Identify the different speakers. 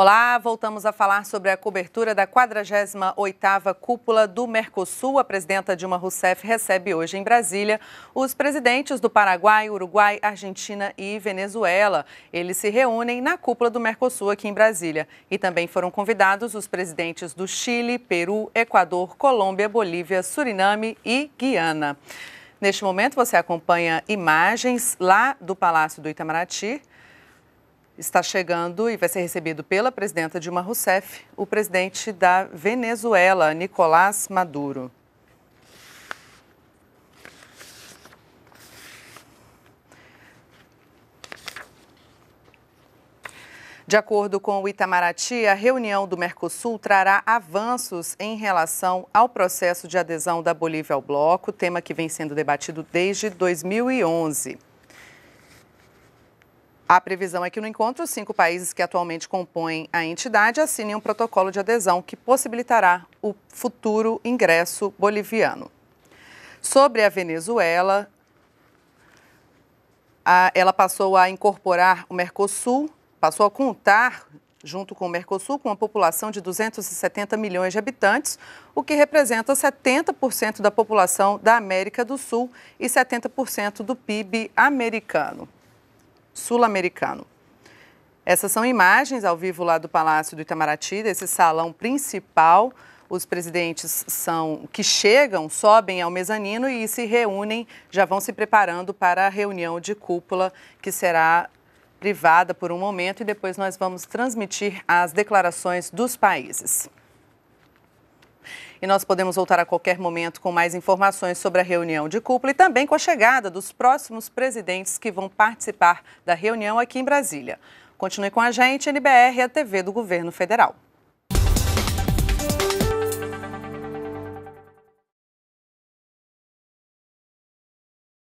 Speaker 1: Olá, voltamos a falar sobre a cobertura da 48ª Cúpula do Mercosul. A presidenta Dilma Rousseff recebe hoje em Brasília os presidentes do Paraguai, Uruguai, Argentina e Venezuela. Eles se reúnem na Cúpula do Mercosul aqui em Brasília. E também foram convidados os presidentes do Chile, Peru, Equador, Colômbia, Bolívia, Suriname e Guiana. Neste momento você acompanha imagens lá do Palácio do Itamaraty está chegando e vai ser recebido pela presidenta Dilma Rousseff o presidente da Venezuela, Nicolás Maduro. De acordo com o Itamaraty, a reunião do Mercosul trará avanços em relação ao processo de adesão da Bolívia ao bloco, tema que vem sendo debatido desde 2011. A previsão é que no encontro, os cinco países que atualmente compõem a entidade assinem um protocolo de adesão que possibilitará o futuro ingresso boliviano. Sobre a Venezuela, a, ela passou a incorporar o Mercosul, passou a contar junto com o Mercosul, com uma população de 270 milhões de habitantes, o que representa 70% da população da América do Sul e 70% do PIB americano sul-americano. Essas são imagens ao vivo lá do Palácio do Itamaraty, desse salão principal. Os presidentes são que chegam, sobem ao mezanino e se reúnem, já vão se preparando para a reunião de cúpula que será privada por um momento e depois nós vamos transmitir as declarações dos países. E nós podemos voltar a qualquer momento com mais informações sobre a reunião de cúpula e também com a chegada dos próximos presidentes que vão participar da reunião aqui em Brasília. Continue com a gente, NBR, a TV do Governo Federal.